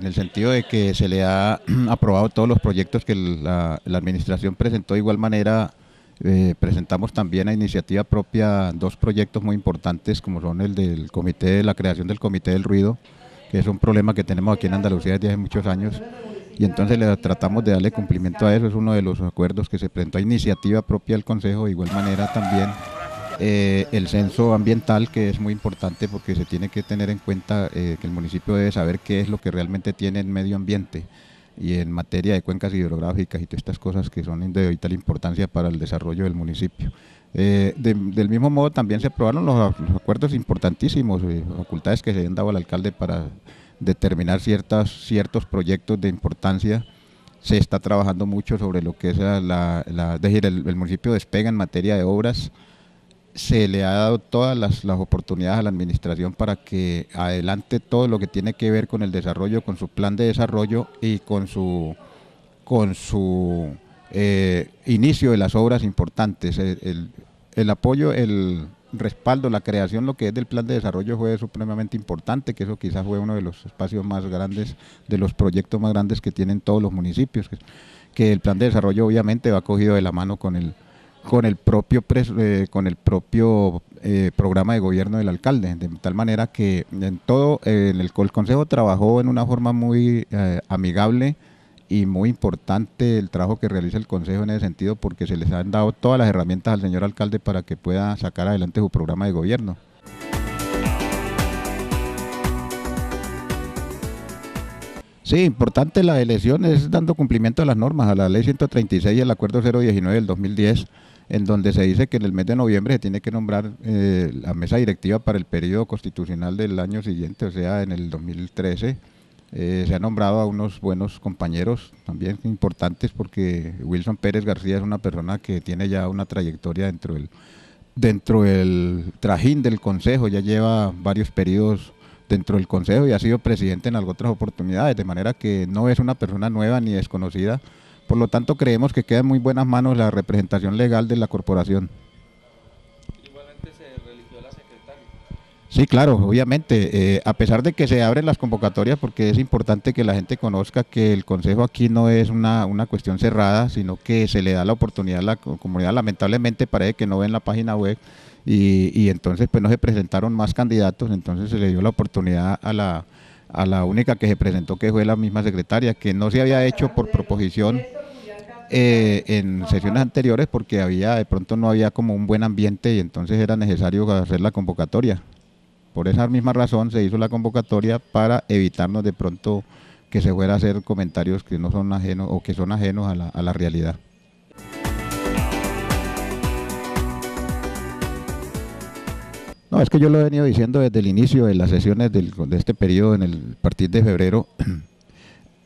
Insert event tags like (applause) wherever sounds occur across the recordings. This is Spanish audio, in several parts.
en el sentido de que se le ha (clears throat) aprobado todos los proyectos que la, administración presentó. De igual manera, eh, presentamos también a iniciativa propia dos proyectos muy importantes, como son el del comité, la creación del comité del ruido, que es un problema que tenemos aquí en Andalucía desde hace muchos años. Y entonces le tratamos de darle cumplimiento a eso, es uno de los acuerdos que se presentó a iniciativa propia del Consejo, de igual manera también eh, el censo ambiental, que es muy importante porque se tiene que tener en cuenta eh, que el municipio debe saber qué es lo que realmente tiene en medio ambiente y en materia de cuencas hidrográficas y todas estas cosas que son de vital importancia para el desarrollo del municipio. Eh, del mismo modo también se aprobaron los, acuerdos importantísimos, facultades que se han dado al alcalde para determinar ciertas, ciertos proyectos de importancia. Se está trabajando mucho sobre lo que es la, decir, el, municipio despega en materia de obras, se le ha dado todas las, las, oportunidades a la administración para que adelante todo lo que tiene que ver con el desarrollo, con su plan de desarrollo y con su con su eh, inicio de las obras importantes. El, apoyo, el respaldo, la creación, lo que es del plan de desarrollo fue supremamente importante, que eso quizás fue uno de los espacios más grandes, de los proyectos más grandes que tienen todos los municipios, que el plan de desarrollo obviamente va cogido de la mano con el con el propio, eh, con el propio eh, programa de gobierno del alcalde, de tal manera que en todo en el, Consejo trabajó en una forma muy eh, amigable y muy importante el trabajo que realiza el Consejo en ese sentido porque se les han dado todas las herramientas al señor alcalde para que pueda sacar adelante su programa de gobierno. Sí, importante la elección es dando cumplimiento a las normas, a la ley 136 y al acuerdo 019 del 2010 en donde se dice que en el mes de noviembre se tiene que nombrar eh, la mesa directiva para el periodo constitucional del año siguiente, o sea, en el 2013. Eh, se ha nombrado a unos buenos compañeros también importantes porque Wilson Pérez García es una persona que tiene ya una trayectoria dentro del, dentro del trajín del Consejo, ya lleva varios periodos dentro del Consejo y ha sido presidente en algunas otras oportunidades, de manera que no es una persona nueva ni desconocida por lo tanto, creemos que queda en muy buenas manos la representación legal de la corporación. Igualmente se religió la secretaria. Sí, claro, obviamente. Eh, a pesar de que se abren las convocatorias, porque es importante que la gente conozca que el Consejo aquí no es una, cuestión cerrada, sino que se le da la oportunidad a la comunidad. Lamentablemente parece que no ven la página web. Y, entonces pues no se presentaron más candidatos, entonces se le dio la oportunidad a la, a la única que se presentó, que fue la misma secretaria, que no se había hecho por proposición. Eh, en sesiones anteriores porque había de pronto no había como un buen ambiente y entonces era necesario hacer la convocatoria. Por esa misma razón se hizo la convocatoria para evitarnos de pronto que se fuera a hacer comentarios que no son ajenos o que son ajenos a la, realidad. No, es que yo lo he venido diciendo desde el inicio de las sesiones de este periodo, en el partir de febrero, (clears throat)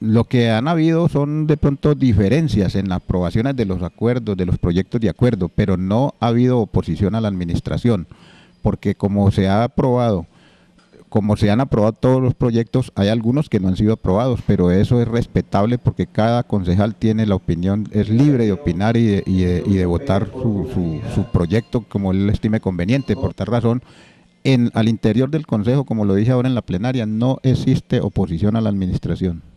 Lo que han habido son de pronto diferencias en las aprobaciones de los acuerdos, de los proyectos de acuerdo, pero no ha habido oposición a la administración, porque como se ha aprobado, como se han aprobado todos los proyectos, hay algunos que no han sido aprobados, pero eso es respetable porque cada concejal tiene la opinión, es libre de opinar y de, votar su, su, proyecto como él estime conveniente. Por tal razón, en, al interior del Consejo, como lo dije ahora en la plenaria, no existe oposición a la administración.